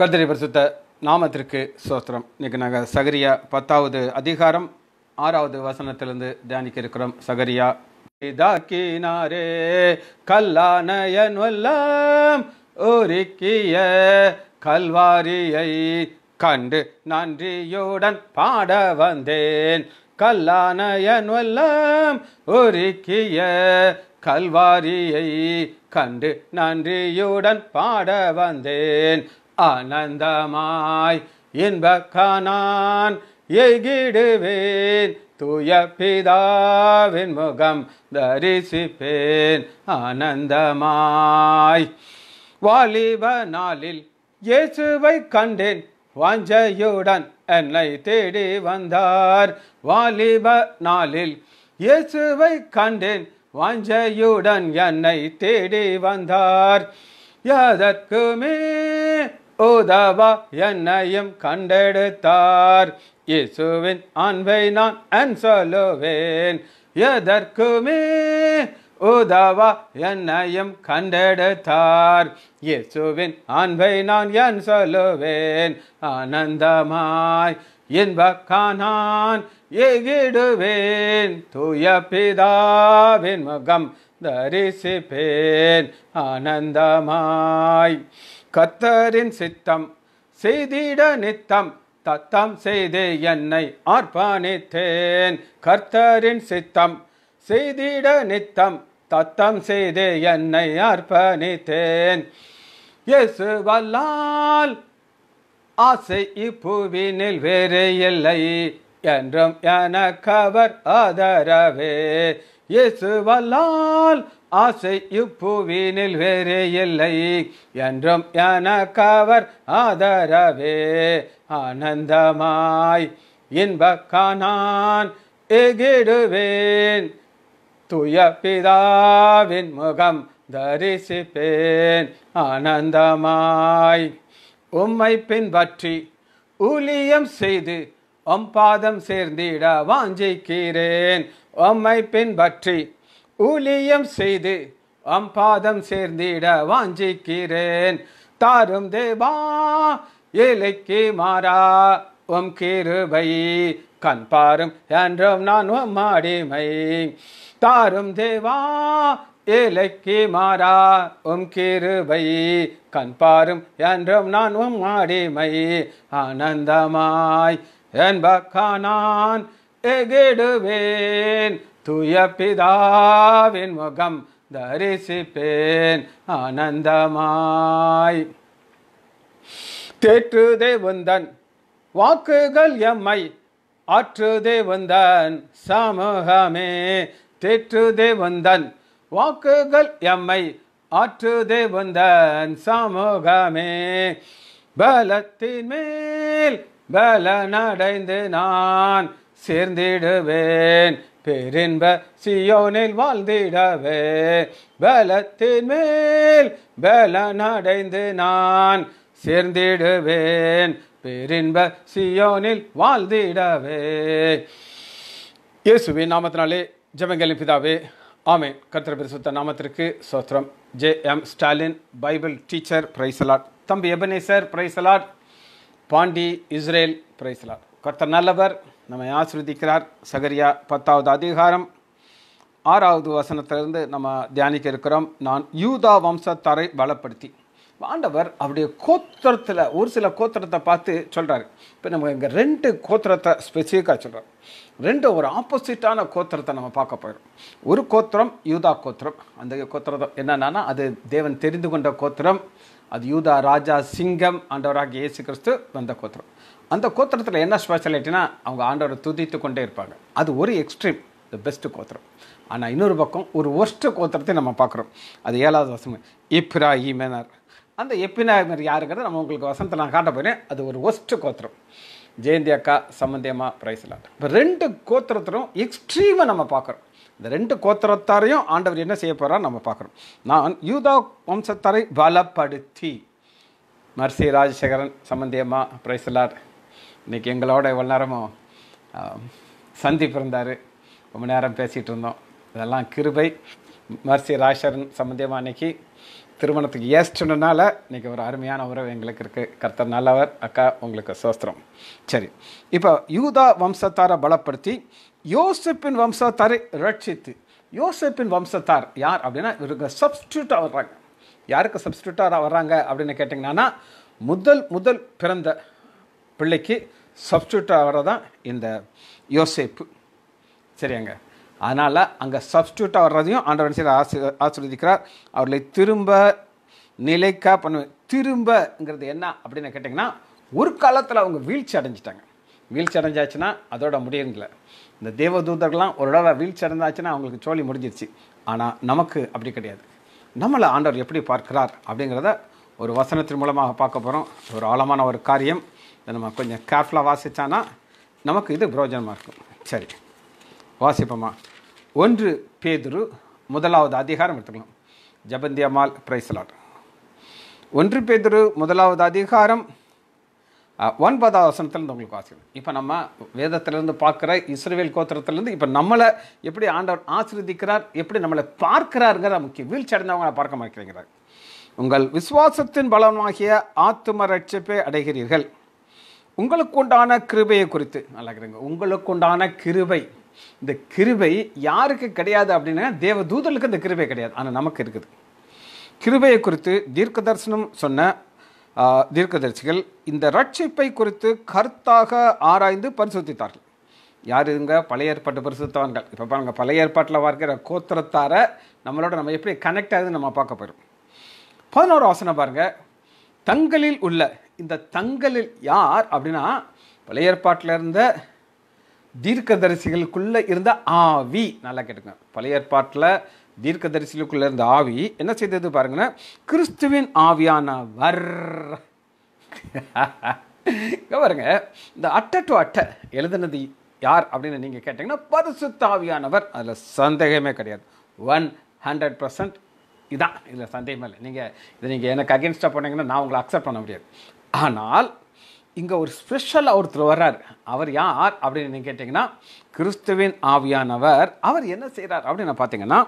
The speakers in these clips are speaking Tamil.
கதிரை பரிசுத்த நாமத்திற்கு சோத்திரம் இன்றைக்கி நாங்கள் சகரியா பத்தாவது அதிகாரம் ஆறாவது வசனத்திலிருந்து தியானிக்க இருக்கிறோம் சகரியா இதாக்கினாரே கல்லானயன் வல்லம் உருக்கிய கல்வாரியை கண்டு நன்றியுடன் பாட வந்தேன் கல்லானயன் வல்லாம் உருக்கிய கல்வாரியை கண்டு நன்றியுடன் பாட வந்தேன் ஆனந்தமாய் இன்பக்கானான் எகிடுவேன் தூய பிதாவின் முகம் தரிசிப்பேன் ஆனந்தமாய் வாலிப நாளில் இயேசுவை கண்டேன் வாஞ்சையுடன் என்னை தேடி வந்தார் வாலிப நாளில் இயேசுவை கண்டேன் வாஞ்சையுடன் என்னை தேடி வந்தார் எதற்குமே உதவா என்னையும் கண்டெடுத்தார் இசுவின் அன்பை நான் அன் சொல்லுவேன் எதற்குமே உதவா என்னையும் கண்டெடுத்தார் இசுவின் அன்பை நான் என் சொல்லுவேன் ஆனந்தமாய் இன்ப காணான் எகிடுவேன் தூய பிதாவின் முகம் தரிசிப்பேன் ஆனந்தமாய் கத்தரின் சித்தம் செய்திட நித்தம் தத்தம் செய்து என்னை அர்ப்பணித்தேன் கர்த்தரின் சித்தம் செய்திட நித்தம் தத்தம் செய்து என்னை அர்ப்பணித்தேன் வல்லால் ஆசை இப்புவினில் வேறு இல்லை என்றும் கவர் ஆதரவே வல்லால் ஆசை இப்புவினில் வேறே இல்லை என்றும் எனக்கவர் ஆதரவே ஆனந்தமாய் இன்பக்கானான் எகிடுவேன் துய பிதாவின் முகம் தரிசிப்பேன் ஆனந்தமாய் உம்மை பின்பற்றி ஊழியம் செய்து ஒம் பாதம் சேர்ந்திட வாஞ்சிக்கிறேன் உம்மை பின்பற்றி ஊழியம் செய்து அம்பாதம் சேர்ந்திட வாஞ்சிக்கிறேன் தாரும் தேவா ஏழைக்கு மாறா உம் கிருபை கண் பாரும் என்றும் நான் உம் அடிமை தாரும் தேவா ஏழைக்கு மாறா உம் கிருபை கண் பாரும் என்றும் நான் உம் அடிமை ஆனந்தமாய் என்பக்கானான் எகிடுவேன் துய பிதாவின் முகம் தரிசிப்பேன் ஆனந்தமாய் தேற்று தேவந்தன் வாக்குகள் எம்மை ஆற்று தேவந்தன் சமூகமே தேற்று தேவந்தன் வாக்குகள் எம்மை ஆற்று தேவந்தன் சமூகமே பலத்தின் மேல் நடைந்து நான் சேர்ந்திடுவேன் பேரின்ப சியோனில் வாழ்ந்திடவே பலத்தின் மேல் நடைந்து நான் சேர்ந்திடுவேன் பேரின்ப சியோனில் வாழ்ந்திடவே இயேசுவின் நாமத்தினாலே ஜெமங்கலின் பிதாவே ஆமே கர்த்தர் பிரசுத்த நாமத்திற்கு சோத்திரம் J M Stalin Bible teacher praise the Lord தம்பி Ebenezer praise the Lord Pandi Israel praise the Lord கர்த்தர் நல்லவர் நம்மை ஆசிர்வதிக்கிறார் சகரியா பத்தாவது அதிகாரம் ஆறாவது வசனத்திலிருந்து நம்ம தியானிக்க இருக்கிறோம் நான் யூதா வம்சத்தாரை பலப்படுத்தி ஆண்டவர் அவருடைய கோத்திரத்தில் ஒரு சில கோத்திரத்தை பார்த்து சொல்கிறாரு இப்போ நம்ம இங்கே ரெண்டு கோத்திரத்தை ஸ்பெசிஃபிக்காக சொல்கிறார் ரெண்டு ஒரு ஆப்போசிட்டான கோத்திரத்தை நம்ம பார்க்க போயிடும் ஒரு கோத்திரம் யூதா கோத்திரம் அந்த கோத்திரத்தை என்னென்னா அது தேவன் தெரிந்து கொண்ட கோத்திரம் அது யூதா ராஜா சிங்கம் ஆண்டவராக இயேசு கிறிஸ்து வந்த கோத்திரம் அந்த கோத்திரத்தில் என்ன ஸ்பெஷாலிட்டினா அவங்க ஆண்டவரை துதித்து கொண்டே இருப்பாங்க அது ஒரு எக்ஸ்ட்ரீம் த பெஸ்ட்டு கோத்திரம் ஆனால் இன்னொரு பக்கம் ஒரு ஒஸ்ட்டு கோத்திரத்தை நம்ம பார்க்குறோம் அது ஏழாவது வசம் மேனார் அந்த எப்பினாமர் யாருங்கிறது நம்ம உங்களுக்கு வசந்த நான் காட்ட போகிறேன் அது ஒரு ஒஸ்ட்டு கோத்திரம் ஜெயந்தி அக்கா ப்ரைஸ் இல்லாட் இப்போ ரெண்டு கோத்திரத்திலும் எக்ஸ்ட்ரீமாக நம்ம பார்க்குறோம் இந்த ரெண்டு கோத்திரத்தாரையும் ஆண்டவர் என்ன செய்ய போகிறார் நம்ம பார்க்குறோம் நான் யூதா வம்சத்தாரை பலப்படுத்தி மர்சி ராஜசேகரன் ப்ரைஸ் இல்லாட் இன்றைக்கி எங்களோட இவ்வளோ நேரமும் சந்திப்பு ரொம்ப நேரம் பேசிகிட்டு இருந்தோம் இதெல்லாம் கிருபை மர்சி ராஷரன் சம்மந்தமாக அன்றைக்கி திருமணத்துக்கு ஏசிச்சுனால இன்றைக்கி ஒரு அருமையான உறவு எங்களுக்கு இருக்குது கர்த்தர் நல்லவர் அக்கா உங்களுக்கு சோஸ்திரம் சரி இப்போ யூதா வம்சத்தாரை பலப்படுத்தி யோசிப்பின் வம்சத்தாரை ரட்சித்து யோசிப்பின் வம்சத்தார் யார் அப்படின்னா இவருக்கு சப்ஸ்டியூட்டாக வர்றாங்க யாருக்கு சப்ஸ்டியூட்டாக வர்றாங்க அப்படின்னு கேட்டிங்கன்னா முதல் முதல் பிறந்த பிள்ளைக்கு சப்ஸ்டியூட் தான் இந்த யோசேப்பு சரியாங்க அதனால் அங்கே சப்ஸ்டியூட் ஆகிறதையும் ஆண்டவன் செய்ய ஆசி ஆசிர்வதிக்கிறார் அவர்களை திரும்ப நிலைக்காக பண்ணுவேன் திரும்பங்கிறது என்ன அப்படின்னு கேட்டிங்கன்னா ஒரு காலத்தில் அவங்க வீழ்ச்சி அடைஞ்சிட்டாங்க வீழ்ச்சி அடைஞ்சாச்சுன்னா அதோட முடியுங்கள இந்த தேவதூதர்கள்லாம் ஒரு தடவை வீழ்ச்சி அடைஞ்சாச்சுன்னா அவங்களுக்கு சோழி முடிஞ்சிருச்சு ஆனால் நமக்கு அப்படி கிடையாது நம்மளை ஆண்டவர் எப்படி பார்க்கிறார் அப்படிங்கிறத ஒரு வசனத்தின் மூலமாக பார்க்க போகிறோம் ஒரு ஆழமான ஒரு காரியம் நம்ம கொஞ்சம் கேர்ஃபுல்லாக வாசித்தானா நமக்கு இது பிரயோஜனமாக இருக்கும் சரி வாசிப்போமா ஒன்று பேதுரு முதலாவது அதிகாரம் எடுத்துக்கலாம் ஜபந்தியமால் பிரைஸ்லாட் ஒன்று பேதுரு முதலாவது அதிகாரம் ஒன்பதாவது வசனத்துலேருந்து உங்களுக்கு வாசிக்கணும் இப்போ நம்ம வேதத்திலேருந்து பார்க்குற இஸ்ரேல் கோத்திரத்துலேருந்து இப்போ நம்மளை எப்படி ஆண்டவர் ஆசிரிதிக்கிறார் எப்படி நம்மளை பார்க்கிறாருங்கிற முக்கியம் வீழ்ச்சி அடைந்தவங்களை பார்க்க மாட்டேங்கிறார் உங்கள் விசுவாசத்தின் பலனாகிய ஆத்தும ரட்சிப்பை அடைகிறீர்கள் உங்களுக்கு உண்டான கிருபையை குறித்து நல்லா கேளுங்க உங்களுக்கு உண்டான கிருபை இந்த கிருபை யாருக்கு கிடையாது அப்படின்னா தேவ தூதர்களுக்கு இந்த கிருபை கிடையாது ஆனால் நமக்கு இருக்குது கிருபையை குறித்து தீர்க்க தரிசனம் சொன்ன தீர்க்கதரிசிகள் இந்த ரட்சிப்பை குறித்து கருத்தாக ஆராய்ந்து பரிசுத்தித்தார்கள் யார் இவங்க பழைய ஏற்பாட்டு பரிசுத்தவான்கள் இப்போ பாருங்கள் பழைய ஏற்பாட்டில் வார்க்கிற கோத்திரத்தாரை நம்மளோட நம்ம எப்படி கனெக்ட் ஆகுதுன்னு நம்ம பார்க்க போயிடும் பதினோரு வசனம் பாருங்கள் தங்களில் உள்ள இந்த தங்களில் யார் அப்படின்னா பழைய ஏற்பாட்டில் இருந்த தீர்க்கதரிசிகளுக்குள்ளே இருந்த ஆவி நல்லா கேட்டுங்க பழைய ஏற்பாட்டில் தீர்க்கதரிசிகளுக்குள்ளே இருந்த ஆவி என்ன செய்தது பாருங்கன்னா கிறிஸ்துவின் ஆவியானவர் பாருங்க இந்த அட்டை டு அட்டை எழுதுனது யார் அப்படின்னு நீங்கள் கேட்டிங்கன்னா ஆவியானவர் அதில் சந்தேகமே கிடையாது ஒன் ஹண்ட்ரட் பர்சன்ட் இதான் இதில் சந்தேகமே இல்லை நீங்கள் இதை நீங்கள் எனக்கு அகேன்ஸ்டாக போனீங்கன்னா நான் உங்களை அக்செப்ட் பண்ண முடியாது ஆனால் இங்கே ஒரு ஸ்பெஷல் ஒருத்தர் வர்றார் அவர் யார் அப்படின்னு கேட்டிங்கன்னா கிறிஸ்துவின் ஆவியானவர் அவர் என்ன செய்கிறார் அப்படின்னு பார்த்தீங்கன்னா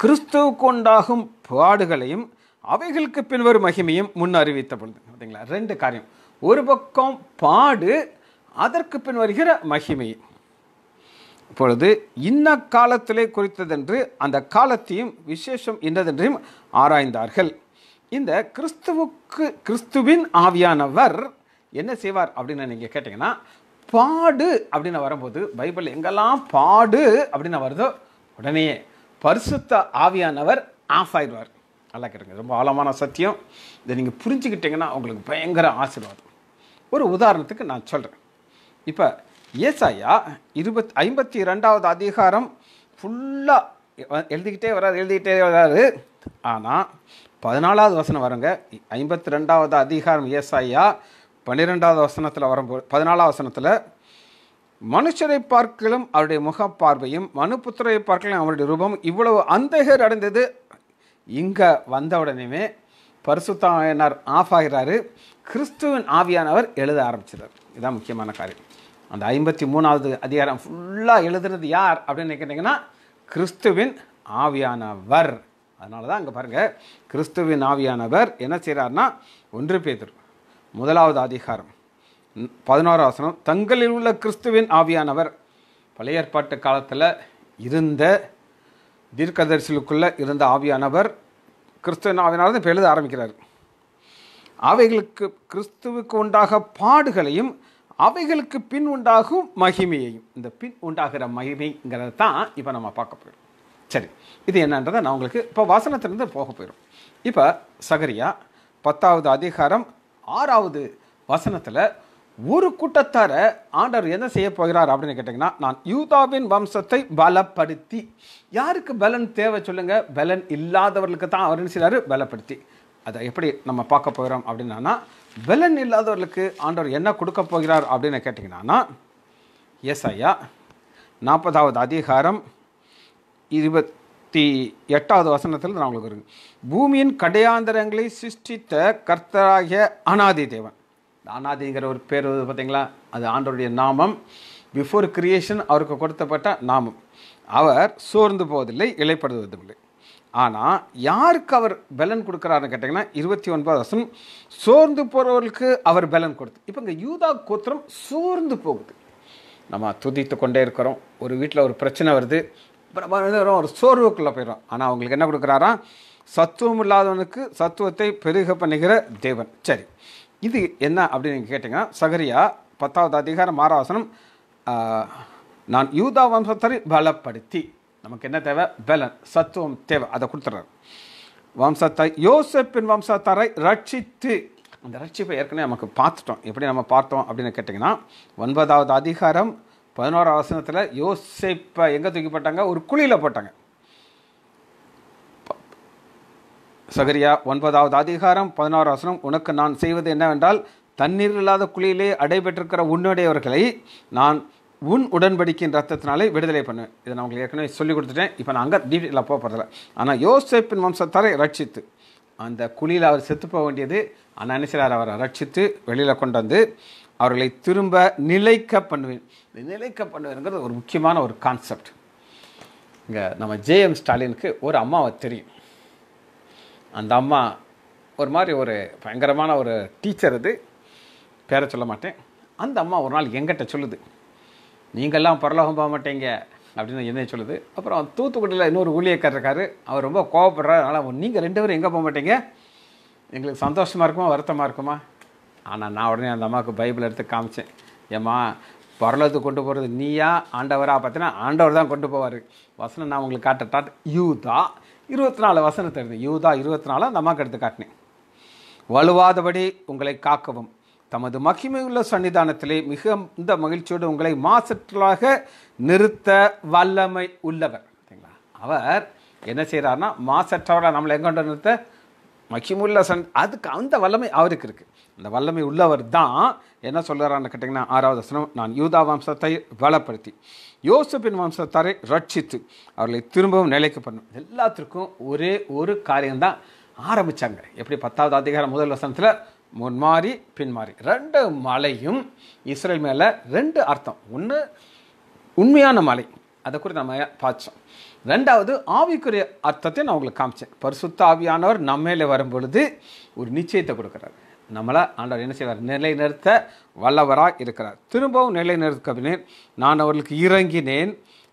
கிறிஸ்துவுக்கு உண்டாகும் பாடுகளையும் அவைகளுக்கு பின்வரும் மகிமையும் முன் அறிவித்த பொழுது பார்த்தீங்களா ரெண்டு காரியம் ஒரு பக்கம் பாடு அதற்கு பின் வருகிற மகிமை இப்பொழுது இன்ன காலத்திலே குறித்ததென்று அந்த காலத்தையும் விசேஷம் இன்னதென்றையும் ஆராய்ந்தார்கள் இந்த கிறிஸ்துவுக்கு கிறிஸ்துவின் ஆவியானவர் என்ன செய்வார் அப்படின்னு நீங்கள் கேட்டிங்கன்னா பாடு அப்படின்னு வரும்போது பைபிள் எங்கெல்லாம் பாடு அப்படின்னு வருதோ உடனே பரிசுத்த ஆவியானவர் ஆஃப் ஆயிடுவார் நல்லா கேட்டுங்க ரொம்ப ஆழமான சத்தியம் இதை நீங்கள் புரிஞ்சுக்கிட்டிங்கன்னா உங்களுக்கு பயங்கர ஆசீர்வாதம் ஒரு உதாரணத்துக்கு நான் சொல்கிறேன் இப்போ ஏசாயா இருபத் ஐம்பத்தி ரெண்டாவது அதிகாரம் ஃபுல்லாக எழுதிக்கிட்டே வராது எழுதிக்கிட்டே வராது ஆனால் பதினாலாவது வசனம் வருங்க ஐம்பத்தி ரெண்டாவது அதிகாரம் ஏசாயா பன்னிரெண்டாவது வசனத்தில் வரும்போது பதினாலாவது வசனத்தில் மனுஷரை பார்க்கலும் அவருடைய முக பார்வையும் மனு மனுபுத்திரை பார்க்கலும் அவருடைய ரூபம் இவ்வளவு அந்தகர் அடைந்தது இங்கே வந்த உடனேமே பரிசுத்தாயனார் ஆஃப் ஆகிறாரு கிறிஸ்துவின் ஆவியானவர் எழுத ஆரம்பிச்சிடார் இதுதான் முக்கியமான காரியம் அந்த ஐம்பத்தி மூணாவது அதிகாரம் ஃபுல்லாக எழுதுறது யார் அப்படின்னு கேட்டிங்கன்னா கிறிஸ்துவின் ஆவியானவர் அதனால தான் அங்கே பாருங்கள் கிறிஸ்துவின் ஆவியானவர் என்ன செய்கிறார்னா ஒன்று பேதர் முதலாவது அதிகாரம் பதினோரு வசனம் தங்களில் உள்ள கிறிஸ்துவின் ஆவியானவர் பழைய ஏற்பாட்டு காலத்தில் இருந்த தீர்க்கதரிசிகளுக்குள்ளே இருந்த ஆவியானவர் கிறிஸ்துவின் ஆவியானவர் இப்போ எழுத ஆரம்பிக்கிறார் அவைகளுக்கு கிறிஸ்துவுக்கு உண்டாக பாடுகளையும் அவைகளுக்கு பின் உண்டாகும் மகிமையையும் இந்த பின் உண்டாகிற மகிமைங்கிறத தான் இப்போ நம்ம பார்க்க போயிடும் சரி இது என்னன்றதை நான் உங்களுக்கு இப்போ வசனத்திலேருந்து போக போயிடும் இப்போ சகரியா பத்தாவது அதிகாரம் ஆறாவது வசனத்தில் ஒரு கூட்டத்தாரை ஆண்டவர் என்ன செய்ய போகிறார் அப்படின்னு கேட்டிங்கன்னா நான் யூதாவின் வம்சத்தை பலப்படுத்தி யாருக்கு பலன் தேவை சொல்லுங்கள் பலன் இல்லாதவர்களுக்கு தான் அவர் என்ன செய்கிறார் பலப்படுத்தி அதை எப்படி நம்ம பார்க்க போகிறோம் அப்படின்னா பலன் இல்லாதவர்களுக்கு ஆண்டவர் என்ன கொடுக்க போகிறார் அப்படின்னு கேட்டிங்கன்னா எஸ் ஐயா நாற்பதாவது அதிகாரம் இருபத்தி எட்டாவது வசனத்தில் நான் உங்களுக்கு இருக்கு பூமியின் கடையாந்தரங்களை சிருஷ்டித்த கர்த்தராகிய அனாதி தேவன் அனாதிங்கிற ஒரு பேர் பார்த்தீங்களா அது ஆண்டோருடைய நாமம் பிஃபோர் கிரியேஷன் அவருக்கு கொடுத்தப்பட்ட நாமம் அவர் சோர்ந்து போவதில்லை இலைப்படுவதில்லை ஆனால் யாருக்கு அவர் பலன் கொடுக்குறாருன்னு கேட்டிங்கன்னா இருபத்தி ஒன்பது வருஷம் சோர்ந்து போகிறவர்களுக்கு அவர் பலன் கொடுத்து இப்போ இங்கே யூதா கோத்திரம் சோர்ந்து போகுது நம்ம துதித்து கொண்டே இருக்கிறோம் ஒரு வீட்டில் ஒரு பிரச்சனை வருது ஒரு சோர்வுக்குள்ளே போயிடும் ஆனால் அவங்களுக்கு என்ன கொடுக்குறாரா சத்துவம் இல்லாதவனுக்கு சத்துவத்தை பெருக பண்ணுகிற தேவன் சரி இது என்ன அப்படின்னு நீங்கள் கேட்டிங்கன்னா சகரியா பத்தாவது அதிகாரம் ஆறாவசனம் நான் யூதா வம்சத்தை பலப்படுத்தி நமக்கு என்ன தேவை பலன் சத்துவம் தேவை அதை கொடுத்துட்றாரு வம்சத்தை யோசப்பின் வம்சத்தாரை ரட்சித்து அந்த ரட்சிப்பை ஏற்கனவே நமக்கு பார்த்துட்டோம் எப்படி நம்ம பார்த்தோம் அப்படின்னு கேட்டிங்கன்னா ஒன்பதாவது அதிகாரம் பதினோரா வசனத்தில் யோசிப்பை எங்கே தூக்கி போட்டாங்க ஒரு குழியில் போட்டாங்க சகரியா ஒன்பதாவது அதிகாரம் பதினோரு வசனம் உனக்கு நான் செய்வது என்னவென்றால் தண்ணீர் இல்லாத குழியிலே அடைபெற்றிருக்கிற உன்னுடையவர்களை நான் உன் உடன்படிக்கின் ரத்தத்தினாலே விடுதலை பண்ணுவேன் இதை நான் உங்களுக்கு ஏற்கனவே சொல்லிக் கொடுத்துட்டேன் இப்போ நான் அங்கே டீட்டெயிலாக போக போகிறதில்ல ஆனால் யோசிப்பின் வம்சத்தாரை ரட்சித்து அந்த குழியில் அவர் செத்து போக வேண்டியது ஆனால் நினைச்சிலார் அவரை ரட்சித்து வெளியில் கொண்டு வந்து அவர்களை திரும்ப நிலைக்க பண்ணுவேன் நிலைக்க பண்ணுவேங்கிறது ஒரு முக்கியமான ஒரு கான்செப்ட் இங்கே நம்ம ஜேஎம் ஸ்டாலினுக்கு ஒரு அம்மாவை தெரியும் அந்த அம்மா ஒரு மாதிரி ஒரு பயங்கரமான ஒரு டீச்சர் அது பேரை சொல்ல மாட்டேன் அந்த அம்மா ஒரு நாள் எங்கிட்ட சொல்லுது நீங்கள்லாம் பரலோகம் போக மாட்டீங்க அப்படின்னு என்னை சொல்லுது அப்புறம் தூத்துக்குடியில் இன்னொரு ஊழியக்கார் இருக்கார் அவர் ரொம்ப கோவப்படுறாரு அதனால் நீங்கள் ரெண்டு பேரும் எங்கே போக மாட்டீங்க எங்களுக்கு சந்தோஷமாக இருக்குமா வருத்தமாக இருக்குமா ஆனால் நான் உடனே அந்த அம்மாவுக்கு பைபிள் எடுத்து காமிச்சேன் ஏம்மா பரலத்து கொண்டு போகிறது நீயா ஆண்டவராக பார்த்தீங்கன்னா ஆண்டவர் தான் கொண்டு போவார் வசனம் நான் உங்களுக்கு காட்டட்டாட் யூதா இருபத்தி நாலு வசனத்தை இருந்தது யூதா இருபத்தி நாலு அந்த அம்மாவுக்கு எடுத்து காட்டினேன் வலுவாதபடி உங்களை காக்கவும் தமது மகிமையுள்ள சன்னிதானத்திலே மிகுந்த மகிழ்ச்சியோடு உங்களை மாசற்றலாக நிறுத்த வல்லமை உள்ளவர் சரிங்களா அவர் என்ன செய்கிறாருன்னா மாசற்றவராக நம்மளை எங்கொண்டு நிறுத்த மகிமுள்ள சன் அதுக்கு அந்த வல்லமை அவருக்கு இருக்குது அந்த வல்லமை உள்ளவர் தான் என்ன சொல்கிறான்னு கேட்டிங்கன்னா ஆறாவது வசனம் நான் யூதா வம்சத்தை பலப்படுத்தி யோசப்பின் வம்சத்தாரை ரட்சித்து அவர்களை திரும்பவும் நிலைக்கு பண்ணும் எல்லாத்திற்கும் ஒரே ஒரு காரியம்தான் ஆரம்பித்தாங்க எப்படி பத்தாவது அதிகாரம் முதல் வசனத்தில் முன்மாறி பின்மாறி ரெண்டு மலையும் இஸ்ரேல் மேலே ரெண்டு அர்த்தம் ஒன்று உண்மையான மலை அதை குறித்து நம்ம பார்த்தோம் ரெண்டாவது ஆவிக்குரிய அர்த்தத்தை நான் உங்களுக்கு காமிச்சேன் பரிசுத்த ஆவியானவர் நம்ம மேலே வரும் பொழுது ஒரு நிச்சயத்தை கொடுக்குறாரு நம்மளை ஆண்டவர் என்ன செய்வார் நிலைநிறுத்த வல்லவராக இருக்கிறார் திரும்பவும் நிலைநிறுத்த பின் நான் அவர்களுக்கு இறங்கினேன்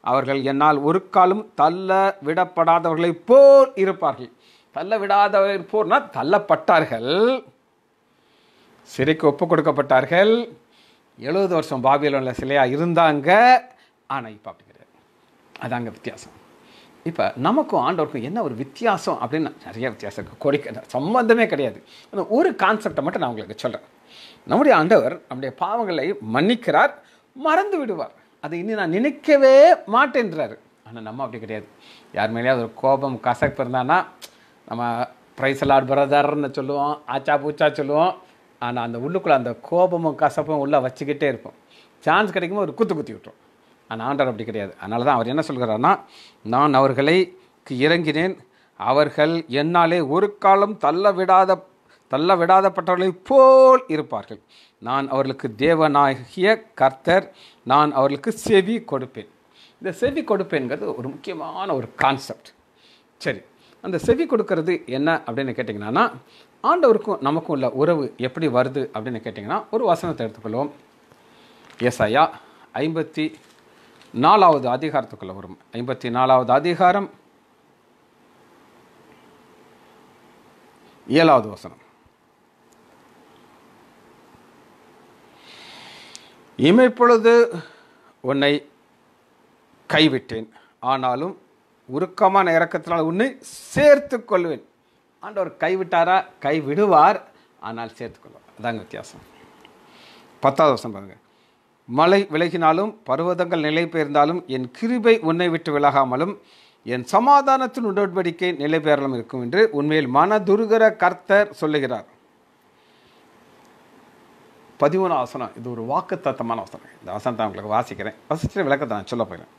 அவர்கள் என்னால் ஒரு காலம் தள்ள விடப்படாதவர்களை போல் இருப்பார்கள் தள்ள விடாதவர்கள் போர்னால் தள்ளப்பட்டார்கள் சிறைக்கு ஒப்பு கொடுக்கப்பட்டார்கள் எழுபது வருஷம் உள்ள சிலையாக இருந்தாங்க ஆனால் இப்போ அப்படி கிடையாது அதாங்க வித்தியாசம் இப்போ நமக்கும் ஆண்டவருக்கும் என்ன ஒரு வித்தியாசம் அப்படின்னு நிறைய வித்தியாசம் இருக்குது கொடிக்க சம்பந்தமே கிடையாது ஒரு கான்செப்டை மட்டும் நான் உங்களுக்கு சொல்கிறேன் நம்முடைய ஆண்டவர் நம்முடைய பாவங்களை மன்னிக்கிறார் மறந்து விடுவார் அதை இனி நான் நினைக்கவே மாட்டேன்றார் ஆனால் நம்ம அப்படி கிடையாது யார் மேலேயாவது ஒரு கோபம் கசப்பு இருந்தானா நம்ம பிரைசலாட் பிரதர்னு சொல்லுவோம் ஆச்சா பூச்சா சொல்லுவோம் ஆனால் அந்த உள்ளுக்குள்ளே அந்த கோபமும் கசப்பும் உள்ளே வச்சுக்கிட்டே இருப்போம் சான்ஸ் கிடைக்கும்போது ஒரு குத்து குத்தி விட்டுரும் ஆனால் ஆண்டவர் அப்படி கிடையாது அதனால தான் அவர் என்ன சொல்கிறாருன்னா நான் அவர்களை இறங்கினேன் அவர்கள் என்னாலே ஒரு காலம் தள்ள விடாத தள்ள விடாதப்பட்டவர்களைப் போல் இருப்பார்கள் நான் அவர்களுக்கு தேவனாகிய கர்த்தர் நான் அவர்களுக்கு செவி கொடுப்பேன் இந்த செவி கொடுப்பேங்கிறது ஒரு முக்கியமான ஒரு கான்செப்ட் சரி அந்த செவி கொடுக்கறது என்ன அப்படின்னு கேட்டிங்கன்னா ஆண்டவருக்கும் நமக்கும் உள்ள உறவு எப்படி வருது அப்படின்னு கேட்டிங்கன்னா ஒரு வசனத்தை எடுத்துக்கொள்வோம் எஸ்ஐயா ஐம்பத்தி நாலாவது அதிகாரத்துக்குள்ளே வரும் ஐம்பத்தி நாலாவது அதிகாரம் ஏழாவது வசனம் இமைப்பொழுது உன்னை கைவிட்டேன் ஆனாலும் உருக்கமான இறக்கத்தினால் உன்னை சேர்த்து கொள்வேன் ஆண்டவர் கைவிட்டாரா கைவிடுவார் ஆனால் சேர்த்துக்கொள்வார் அதாங்க வித்தியாசம் பத்தாவது வருஷம் பாருங்கள் மலை விலகினாலும் பருவதங்கள் நிலை பெயர்ந்தாலும் என் கிருபை உன்னை விட்டு விலகாமலும் என் சமாதானத்தின் உடன்படிக்கை நிலை பெயரலும் இருக்கும் என்று உண்மையில் மனதுருகர கர்த்தர் சொல்லுகிறார் பதிமூணு ஆசனம் இது ஒரு வாக்குத்தத்தமான ஆசனம் இந்த ஆசனத்தை உங்களுக்கு வாசிக்கிறேன் வசிச்சு விளக்கத்தை நான் சொல்ல போகிறேன்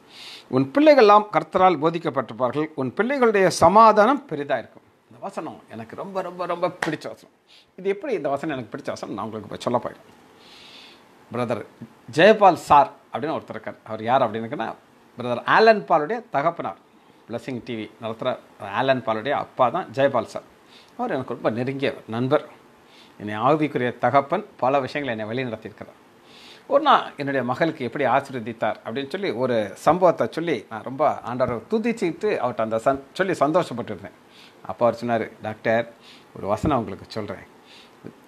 உன் பிள்ளைகள்லாம் கர்த்தரால் போதிக்கப்பட்டிருப்பார்கள் உன் பிள்ளைகளுடைய சமாதானம் பெரிதாக இருக்கும் இந்த வசனம் எனக்கு ரொம்ப ரொம்ப ரொம்ப பிடிச்ச வசனம் இது எப்படி இந்த வசனம் எனக்கு பிடிச்ச வசனம் நான் உங்களுக்கு சொல்ல போயிடுறேன் பிரதர் ஜெயபால் சார் அப்படின்னு ஒருத்தர் இருக்கார் அவர் யார் அப்படின்னுக்குன்னா பிரதர் ஆலன் பாலுடைய தகப்பனார் பிளஸிங் டிவி நடத்துகிற ஆலன் பாலுடைய அப்பா தான் ஜெயபால் சார் அவர் எனக்கு ரொம்ப நெருங்கிய நண்பர் என்னை ஆவிக்குரிய தகப்பன் பல விஷயங்களை என்னை வழி நடத்தியிருக்கிறார் ஒரு நான் என்னுடைய மகளுக்கு எப்படி ஆசீர்வதித்தார் அப்படின்னு சொல்லி ஒரு சம்பவத்தை சொல்லி நான் ரொம்ப ஆண்டவர் துதிச்சுட்டு அவர்கிட்ட அந்த சன் சொல்லி சந்தோஷப்பட்டுருந்தேன் அப்போ அவர் சொன்னார் டாக்டர் ஒரு வசனம் உங்களுக்கு சொல்கிறேன்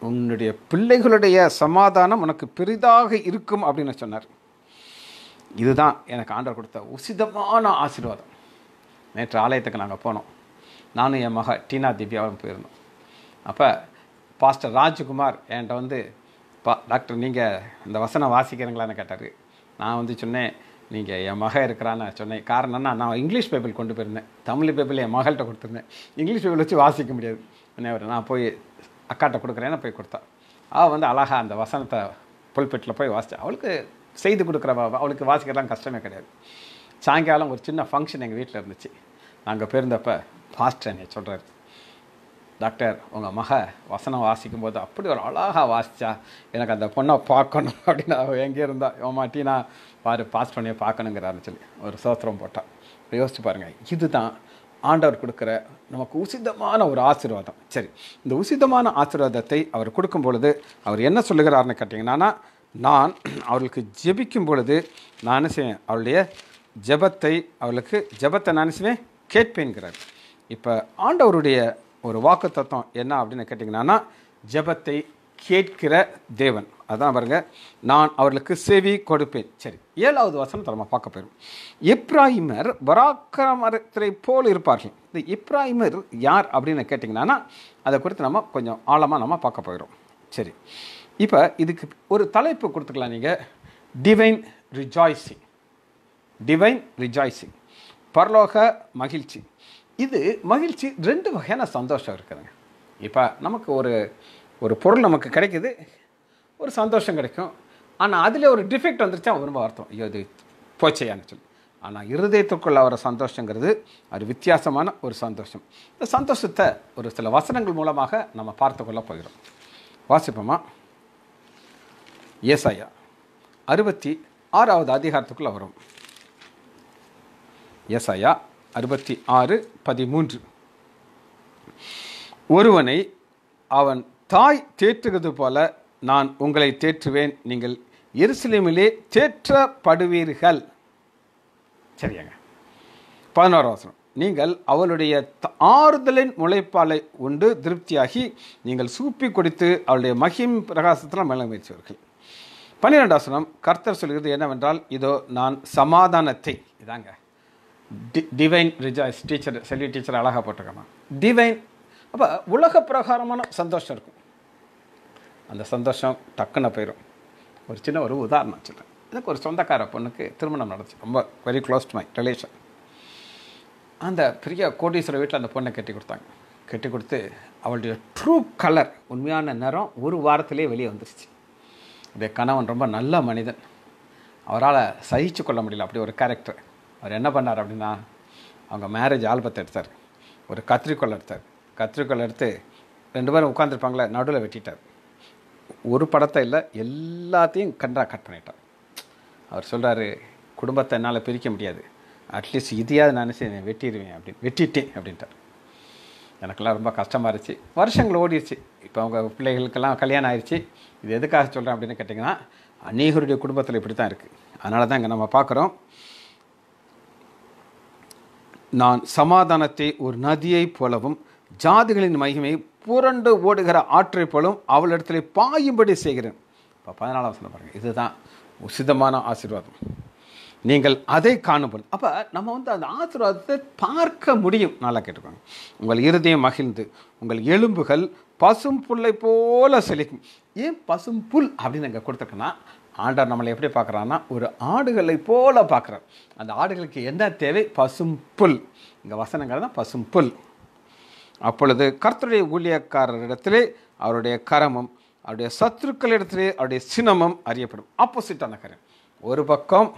உன்னுடைய பிள்ளைகளுடைய சமாதானம் உனக்கு பெரிதாக இருக்கும் அப்படின்னு சொன்னார் இதுதான் எனக்கு ஆண்டர் கொடுத்த உசிதமான ஆசீர்வாதம் நேற்று ஆலயத்துக்கு நாங்கள் போனோம் நானும் என் மக டீனா திவ்யாவும் போயிருந்தோம் அப்போ பாஸ்டர் ராஜ்குமார் என்கிட்ட வந்து பா டாக்டர் நீங்கள் இந்த வசனம் வாசிக்கிறீங்களான்னு கேட்டார் நான் வந்து சொன்னேன் நீங்கள் என் மக இருக்கிறான்னு சொன்னேன் காரணம்னா நான் இங்கிலீஷ் பைபிள் கொண்டு போயிருந்தேன் தமிழ் பைபிள் என் மகள்கிட்ட கொடுத்துருந்தேன் இங்கிலீஷ் பைபிள் வச்சு வாசிக்க முடியாது என்ன அவர் நான் போய் அக்காட்ட கொடுக்குறேன்னு போய் கொடுத்தா அவள் வந்து அழகா அந்த வசனத்தை புல்பெட்டில் போய் வாசித்தா அவளுக்கு செய்து கொடுக்குற அவளுக்கு வாசிக்கிறலாம் கஷ்டமே கிடையாது சாயங்காலம் ஒரு சின்ன ஃபங்க்ஷன் எங்கள் வீட்டில் இருந்துச்சு நாங்கள் பேருந்தப்ப ஃபாஸ்ட் என்ன சொல்கிறார் டாக்டர் உங்கள் மக வசனம் வாசிக்கும் போது அப்படி ஒரு அழகாக வாசித்தா எனக்கு அந்த பொண்ணை பார்க்கணும் அப்படின்னு அவள் எங்கே இருந்தா மாட்டி நான் பாரு பாஸ் பண்ணி பார்க்கணுங்கிறாருன்னு சொல்லி ஒரு சோத்திரம் போட்டான் யோசிச்சு பாருங்கள் இதுதான் ஆண்டவர் கொடுக்குற நமக்கு உசிதமான ஒரு ஆசீர்வாதம் சரி இந்த உசிதமான ஆசீர்வாதத்தை அவர் கொடுக்கும் பொழுது அவர் என்ன சொல்லுகிறார்னு கேட்டிங்கன்னா நான் அவர்களுக்கு ஜெபிக்கும் பொழுது நான் என்ன செய்வேன் அவருடைய ஜபத்தை அவளுக்கு ஜபத்தை நான் செய்வேன் கேட்பேன்கிறார் இப்போ ஆண்டவருடைய ஒரு வாக்கு தத்துவம் என்ன அப்படின்னு கேட்டிங்கன்னா ஜபத்தை கேட்கிற தேவன் அதான் பாருங்கள் நான் அவர்களுக்கு செவி கொடுப்பேன் சரி ஏழாவது வசனத்தை தரமாக பார்க்க போயிடும் இப்ராஹிமர் பராக்கிரமத்தை போல் இருப்பார்கள் இந்த இப்ராஹிமர் யார் அப்படின்னு கேட்டிங்கன்னா அதை குறித்து நம்ம கொஞ்சம் ஆழமாக நம்ம பார்க்க போயிடும் சரி இப்போ இதுக்கு ஒரு தலைப்பு கொடுத்துக்கலாம் நீங்கள் டிவைன் ரிஜாய்ஸிங் டிவைன் ரிஜாய்ஸிங் பரலோக மகிழ்ச்சி இது மகிழ்ச்சி ரெண்டு வகையான சந்தோஷம் இருக்குதுங்க இப்போ நமக்கு ஒரு ஒரு பொருள் நமக்கு கிடைக்கிது ஒரு சந்தோஷம் கிடைக்கும் ஆனால் அதில் ஒரு டிஃபெக்ட் அவன் ரொம்ப அர்த்தம் ஐயோ இது போச்சையான்னு சொல்லி ஆனால் இருதயத்துக்குள்ள வர சந்தோஷங்கிறது அது வித்தியாசமான ஒரு சந்தோஷம் இந்த சந்தோஷத்தை ஒரு சில வசனங்கள் மூலமாக நம்ம பார்த்து கொள்ள போகிறோம் வாசிப்போமா ஏசாயா அறுபத்தி ஆறாவது அதிகாரத்துக்குள்ளே வரும் ஏசாயா அறுபத்தி ஆறு பதிமூன்று ஒருவனை அவன் தாய் தேற்றுகிறது போல நான் உங்களை தேற்றுவேன் நீங்கள் எருசலேமிலே தேற்றப்படுவீர்கள் சரியாங்க பதினோரா வசனம் நீங்கள் அவளுடைய ஆறுதலின் முளைப்பாலை உண்டு திருப்தியாகி நீங்கள் சூப்பி கொடுத்து அவளுடைய மகிம் பிரகாசத்தில் மேலே முயற்சிவர்கள் பன்னிரெண்டு வசனம் கர்த்தர் சொல்கிறது என்னவென்றால் இதோ நான் சமாதானத்தை இதாங்க the divine rejoice teacher Selvi teacher அழகாக போட்டிருக்கேன் டிவைன் அப்போ உலக பிரகாரமான சந்தோஷம் இருக்கும் அந்த சந்தோஷம் டக்குன்னு போயிடும் ஒரு சின்ன ஒரு உதாரணம் சொல்கிறேன் எனக்கு ஒரு சொந்தக்கார பொண்ணுக்கு திருமணம் நடந்துச்சு ரொம்ப very close to my relation அந்த பெரிய கோடீஸ்வரர் வீட்டில் அந்த பொண்ணை கட்டி கொடுத்தாங்க கட்டி கொடுத்து அவளுடைய ட்ரூ கலர் உண்மையான நேரம் ஒரு வாரத்திலே வெளியே வந்துருச்சு இந்த கணவன் ரொம்ப நல்ல மனிதன் அவரால் சகிச்சு கொள்ள முடியல அப்படி ஒரு கேரக்டர் அவர் என்ன பண்ணார் அப்படின்னா அவங்க மேரேஜ் ஆல்பத்தை எடுத்தார் ஒரு கத்திரிக்கோள் எடுத்தார் கத்திரிக்கோள் எடுத்து ரெண்டு பேரும் உட்காந்துருப்பாங்களே நடுவில் வெட்டிட்டார் ஒரு படத்தை இல்லை எல்லாத்தையும் கண்டா கட் பண்ணிட்டான் அவர் சொல்கிறாரு குடும்பத்தை என்னால் பிரிக்க முடியாது அட்லீஸ்ட் இதையாவது நான் செய்ய வெட்டிடுவேன் அப்படின்னு வெட்டிட்டேன் அப்படின்ட்டார் எனக்கெல்லாம் ரொம்ப கஷ்டமாக இருந்துச்சு வருஷங்கள் ஓடிடுச்சு இப்போ அவங்க பிள்ளைகளுக்கெல்லாம் கல்யாணம் ஆயிடுச்சு இது எதுக்காக சொல்கிறேன் அப்படின்னு கேட்டிங்கன்னா அநேகருடைய குடும்பத்தில் இப்படி தான் இருக்குது அதனால தான் இங்கே நம்ம பார்க்குறோம் நான் சமாதானத்தை ஒரு நதியைப் போலவும் ஜாதிகளின் மகிமை புரண்டு ஓடுகிற ஆற்றை போலும் அவளிடத்தில் பாயும்படி செய்கிறேன் இப்போ பதினாலாம் சொல்ல பாருங்கள் இதுதான் உசிதமான ஆசீர்வாதம் நீங்கள் அதை காணும்போது அப்போ நம்ம வந்து அந்த ஆசீர்வாதத்தை பார்க்க முடியும் நல்லா கேட்டுக்கோங்க உங்கள் இருதயம் மகிழ்ந்து உங்கள் எலும்புகள் பசும் புல்லை போல செழிக்கும் ஏன் பசும் புல் அப்படின்னு நாங்கள் கொடுத்துருக்கேன்னா ஆண்டவர் நம்மளை எப்படி பார்க்குறான்னா ஒரு ஆடுகளை போல பார்க்குறார் அந்த ஆடுகளுக்கு என்ன தேவை பசும் புல் இங்கே வசனங்கள் தான் பசும் புல் அப்பொழுது கர்த்தருடைய ஊழியக்காரரிடத்திலே அவருடைய கரமும் அவருடைய சத்துருக்களிடத்திலே அவருடைய சினமும் அறியப்படும் ஆப்போசிட் அந்த கரம் ஒரு பக்கம்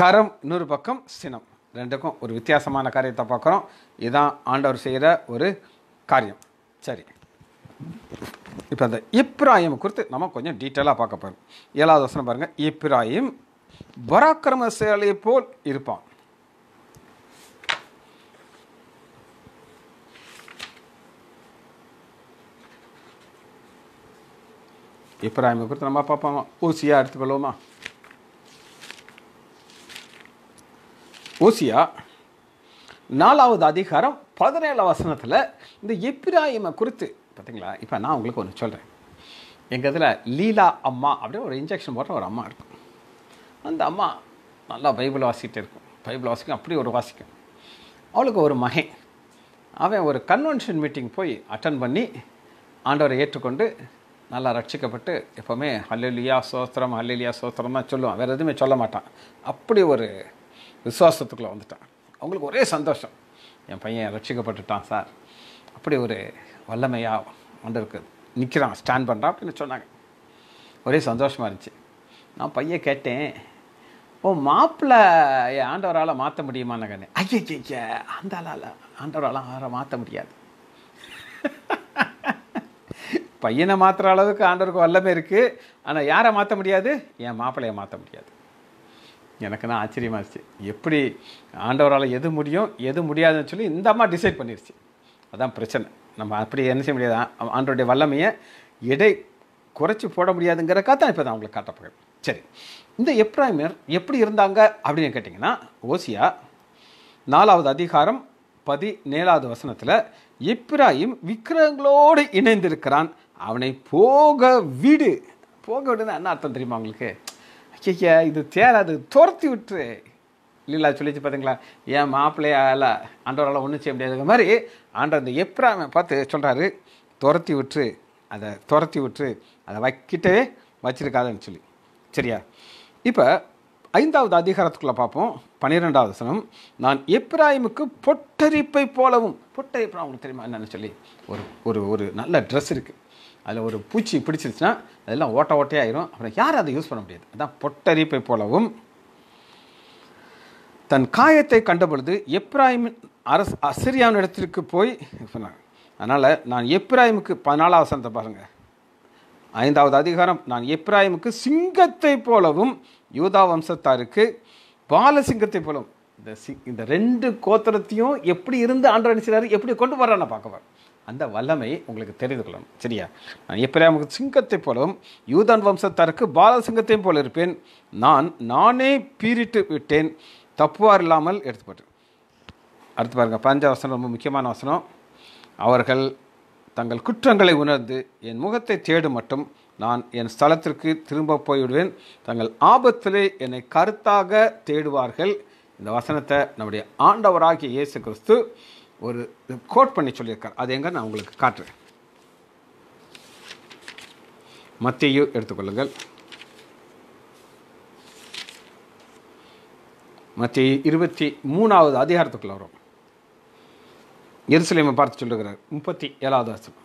கரம் இன்னொரு பக்கம் சினம் ரெண்டுக்கும் ஒரு வித்தியாசமான காரியத்தை பார்க்குறோம் இதுதான் ஆண்டவர் செய்கிற ஒரு காரியம் சரி இப்போ அந்த இப்ராஹிம் குறித்து நம்ம கொஞ்சம் டீட்டெயிலாக பார்க்க போகிறோம் ஏழாவது வசனம் பாருங்கள் இப்ராஹிம் பராக்கிரமசாலியை போல் இருப்பான் இப்ராஹிமை குறித்து நம்ம பார்ப்போமா ஊசியாக எடுத்துக்கொள்வோமா ஊசியா நாலாவது அதிகாரம் பதினேழு வசனத்தில் இந்த இப்ராஹிமை குறித்து பார்த்தீங்களா இப்போ நான் உங்களுக்கு ஒன்று சொல்கிறேன் எங்கள் இதில் லீலா அம்மா அப்படியே ஒரு இன்ஜெக்ஷன் போட்ட ஒரு அம்மா இருக்கும் அந்த அம்மா நல்லா பைபிள் வாசிக்கிட்டு இருக்கும் பைபிள் வாசிக்கும் அப்படி ஒரு வாசிக்கும் அவளுக்கு ஒரு மகன் அவன் ஒரு கன்வென்ஷன் மீட்டிங் போய் அட்டன் பண்ணி ஆண்டவரை ஏற்றுக்கொண்டு நல்லா ரட்சிக்கப்பட்டு எப்போவுமே ஹல்லெலியா சோஸ்திரம் ஹல்லெலியா சோஸ்திரமாக சொல்லுவான் வேறு எதுவுமே சொல்ல மாட்டான் அப்படி ஒரு விசுவாசத்துக்குள்ளே வந்துட்டான் அவங்களுக்கு ஒரே சந்தோஷம் என் பையன் ரட்சிக்கப்பட்டுட்டான் சார் அப்படி ஒரு வல்லமையாக வந்து நிற்கிறான் ஸ்டாண்ட் பண்ணுறான் அப்படின்னு சொன்னாங்க ஒரே சந்தோஷமாக இருந்துச்சு நான் பையன் கேட்டேன் ஓ மாப்பிள்ளை என் ஆண்டவரால் மாற்ற முடியுமான்னு கண்ணே ஐயா ஐயா அந்த ஆளால் ஆண்டவரால் மாற்ற முடியாது பையனை மாற்றுற அளவுக்கு ஆண்டவருக்கு வல்லமை இருக்குது ஆனால் யாரை மாற்ற முடியாது என் மாப்பிள்ளையை மாற்ற முடியாது எனக்கு நான் ஆச்சரியமாக இருந்துச்சு எப்படி ஆண்டவரால் எது முடியும் எது முடியாதுன்னு சொல்லி இந்த அம்மா டிசைட் பண்ணிருச்சு அதான் பிரச்சனை நம்ம அப்படி என்ன செய்ய முடியாது ஆண்டோடைய வல்லமையை எடை குறைச்சி போட முடியாதுங்கிறக்கா தான் இப்போ தான் அவங்களுக்கு காட்டப்படுது சரி இந்த எப்ராய்மர் எப்படி இருந்தாங்க அப்படின்னு கேட்டிங்கன்னா ஓசியா நாலாவது அதிகாரம் பதினேழாவது வசனத்தில் இப்ராஹிம் விக்கிரகங்களோடு இணைந்திருக்கிறான் அவனை போக வீடு போக விடுன்னு என்ன அர்த்தம் தெரியுமா உங்களுக்கு ஐயா இது தேராது துரத்தி விட்டு இல்லைல்லா சொல்லிச்சு பார்த்தீங்களா ஏன் மாப்பிள்ளையால ஆண்டவரால் ஒன்றும் செய்ய முடியாதுங்க மாதிரி ஆண்டவர் இந்த எப்ராம பார்த்து சொல்கிறாரு துரத்தி விட்டுரு அதை துரத்தி விட்டுரு அதை வைக்கிட்டே வச்சுருக்காதுன்னு சொல்லி சரியா இப்போ ஐந்தாவது அதிகாரத்துக்குள்ளே பார்ப்போம் பன்னிரெண்டாவது சனம் நான் எப்ராஹிமுக்கு பொட்டரிப்பை போலவும் பொட்டரிப்பு அவங்களுக்கு தெரியுமா என்னன்னு சொல்லி ஒரு ஒரு ஒரு நல்ல ட்ரெஸ் இருக்குது அதில் ஒரு பூச்சி பிடிச்சிருச்சுன்னா அதெல்லாம் ஓட்ட ஓட்டையாயிரும் அப்புறம் யாரும் அதை யூஸ் பண்ண முடியாது அதான் பொட்டரிப்பை போலவும் தன் காயத்தை கண்டபொழுது எப்ராஹிம் அரசு அசிரியாவின் இடத்திற்கு போய் சொன்னாங்க அதனால் நான் எப்ராஹிமுக்கு பதினாலாவது சந்த பாருங்கள் ஐந்தாவது அதிகாரம் நான் எப்ராஹிமுக்கு சிங்கத்தை போலவும் யூதா வம்சத்தாருக்கு பாலசிங்கத்தை போலவும் இந்த சி இந்த ரெண்டு கோத்திரத்தையும் எப்படி இருந்து ஆண்டு அடிச்சிடாரு எப்படி கொண்டு வர்றான்னு வரேன் அந்த வல்லமை உங்களுக்கு தெரிந்து கொள்ளணும் சரியா நான் எப்படியா உங்களுக்கு சிங்கத்தை போலவும் யூதன் வம்சத்தாருக்கு பாலசிங்கத்தையும் போல இருப்பேன் நான் நானே பீரிட்டு விட்டேன் தப்புவார் இல்லாமல் எடுத்துப்பட்டேன் அடுத்து பாருங்கள் பஞ்சா வசனம் ரொம்ப முக்கியமான வசனம் அவர்கள் தங்கள் குற்றங்களை உணர்ந்து என் முகத்தை தேடும் மட்டும் நான் என் ஸ்தலத்திற்கு திரும்ப போய்விடுவேன் தங்கள் ஆபத்திலே என்னை கருத்தாக தேடுவார்கள் இந்த வசனத்தை நம்முடைய ஆண்டவராகிய இயேசு கிறிஸ்து ஒரு கோட் பண்ணி சொல்லியிருக்கார் அது எங்கே நான் உங்களுக்கு காட்டுறேன் மத்தியும் எடுத்துக்கொள்ளுங்கள் மத்திய இருபத்தி மூணாவது அதிகாரத்துக்குள்ள வரும் எருசலேமை பார்த்து சொல்லுகிறார் முப்பத்தி ஏழாவது வருஷம்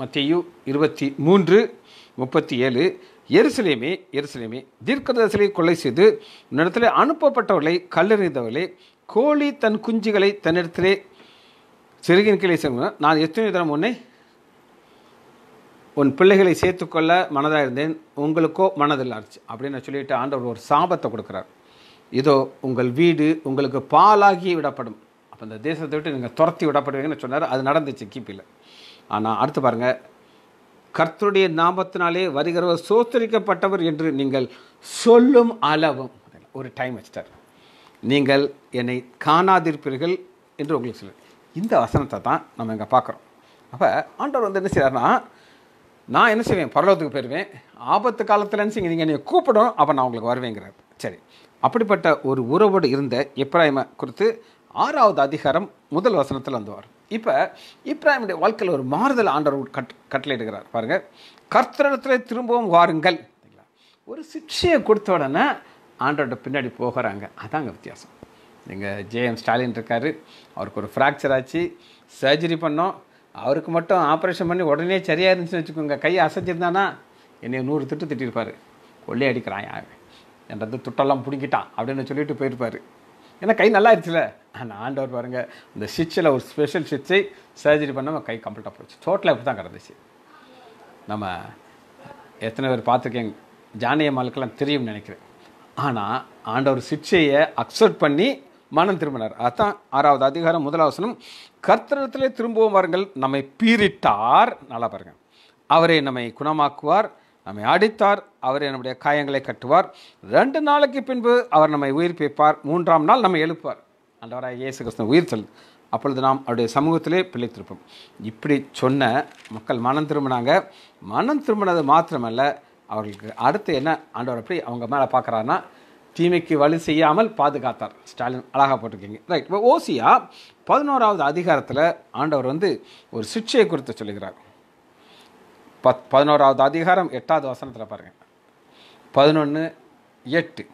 மத்தியு இருபத்தி மூன்று முப்பத்தி ஏழு எருசலேமே எருசலேமே தீர்க்கதரிசலை கொலை செய்து இடத்துல அனுப்பப்பட்டவர்களை கல்லறிந்தவர்களே கோழி தன் குஞ்சுகளை தன்னிடத்திலே சிறுகின் கீழே செல்வன் நான் எத்தனை தரம் உன்னை உன் பிள்ளைகளை சேர்த்துக்கொள்ள மனதாக இருந்தேன் உங்களுக்கோ மனதில்லாச்சு அப்படின்னு சொல்லிட்டு ஆண்டவர் ஒரு சாபத்தை கொடுக்குறார் இதோ உங்கள் வீடு உங்களுக்கு பாலாகி விடப்படும் அப்போ இந்த தேசத்தை விட்டு நீங்கள் துரத்தி விடப்படுவீங்கன்னு சொன்னார் அது நடந்துச்சு கீப்பியில் ஆனால் அடுத்து பாருங்கள் கர்த்தருடைய நாமத்தினாலே வருகிறவர் சோத்தரிக்கப்பட்டவர் என்று நீங்கள் சொல்லும் அளவும் ஒரு டைம் வச்சிட்டார் நீங்கள் என்னை காணாதிருப்பீர்கள் என்று உங்களுக்கு சொல்லுங்கள் இந்த வசனத்தை தான் நம்ம இங்கே பார்க்குறோம் அப்போ ஆண்டவர் வந்து என்ன செய்யறாருன்னா நான் என்ன செய்வேன் பரலோகத்துக்கு போயிடுவேன் ஆபத்து காலத்தில் செய்யுங்க நீங்கள் நீங்கள் கூப்பிடும் அப்போ நான் உங்களுக்கு வருவேங்கிறார் சரி அப்படிப்பட்ட ஒரு உறவோடு இருந்த இப்ராஹிமை குறித்து ஆறாவது அதிகாரம் முதல் வசனத்தில் வந்துவார் இப்போ இப்ராஹிமுடைய வாழ்க்கையில் ஒரு மாறுதல் ஆண்டவர் கட் கட்டளையிடுகிறார் பாருங்கள் கர்த்தரத்தில் திரும்பவும் வாருங்கள் ஒரு சிக்ஷையை கொடுத்த உடனே ஆண்டோட பின்னாடி போகிறாங்க அதாங்க வித்தியாசம் எங்கள் ஜேஎம் ஸ்டாலின் இருக்கார் அவருக்கு ஒரு ஃப்ராக்சர் ஆச்சு சர்ஜரி பண்ணோம் அவருக்கு மட்டும் ஆப்ரேஷன் பண்ணி உடனே சரியாக இருந்துச்சுன்னு வச்சுக்கோங்க கை அசைஞ்சிருந்தானா என்னை நூறு திட்டு திட்டிருப்பார் கொள்ளை அடிக்கிறான் யார் துட்டெல்லாம் பிடிக்கிட்டான் அப்படின்னு சொல்லிட்டு போயிருப்பார் ஏன்னா கை நல்லா இருச்சுல ஆனால் ஆண்டவர் பாருங்கள் அந்த ஸ்டிச்சில் ஒரு ஸ்பெஷல் ஸ்டிச்சை சர்ஜரி பண்ணாமல் கை கம்ப்ளீட்டாக போச்சு டோட்டலாக இப்படி தான் கிடந்துச்சு நம்ம எத்தனை பேர் பார்த்துருக்கேன் ஜானிய தெரியும்னு நினைக்கிறேன் ஆனால் ஆண்டவர் சிக்ஷையை அக்செப்ட் பண்ணி மனம் திரும்பினார் அதான் ஆறாவது அதிகாரம் முதலாவசனம் கர்த்தனத்திலே திரும்பவும் வாருங்கள் நம்மை பீரிட்டார் நல்லா பாருங்க அவரே நம்மை குணமாக்குவார் நம்மை அடித்தார் அவரே நம்முடைய காயங்களை கட்டுவார் ரெண்டு நாளைக்கு பின்பு அவர் நம்மை உயிர்ப்பிப்பார் மூன்றாம் நாள் நம்மை எழுப்பார் அந்தவராக இயேசு கிருஷ்ணன் உயிர் செல் அப்பொழுது நாம் அவருடைய சமூகத்திலே பிழைத்திருப்போம் இப்படி சொன்ன மக்கள் மனம் திரும்பினாங்க மனம் திரும்பினது மாத்திரமல்ல அவர்களுக்கு அடுத்து என்ன ஆண்டவர் அப்படி அவங்க மேலே பார்க்குறாருன்னா தீமைக்கு வழி செய்யாமல் பாதுகாத்தார் ஸ்டாலின் அழகாக போட்டிருக்கீங்க ரைட் இப்போ ஓசியா பதினோராவது அதிகாரத்தில் ஆண்டவர் வந்து ஒரு சிக்ஷையை குறித்து சொல்லுகிறார் பத் பதினோராவது அதிகாரம் எட்டாவது வசனத்தில் பாருங்கள் பதினொன்று எட்டு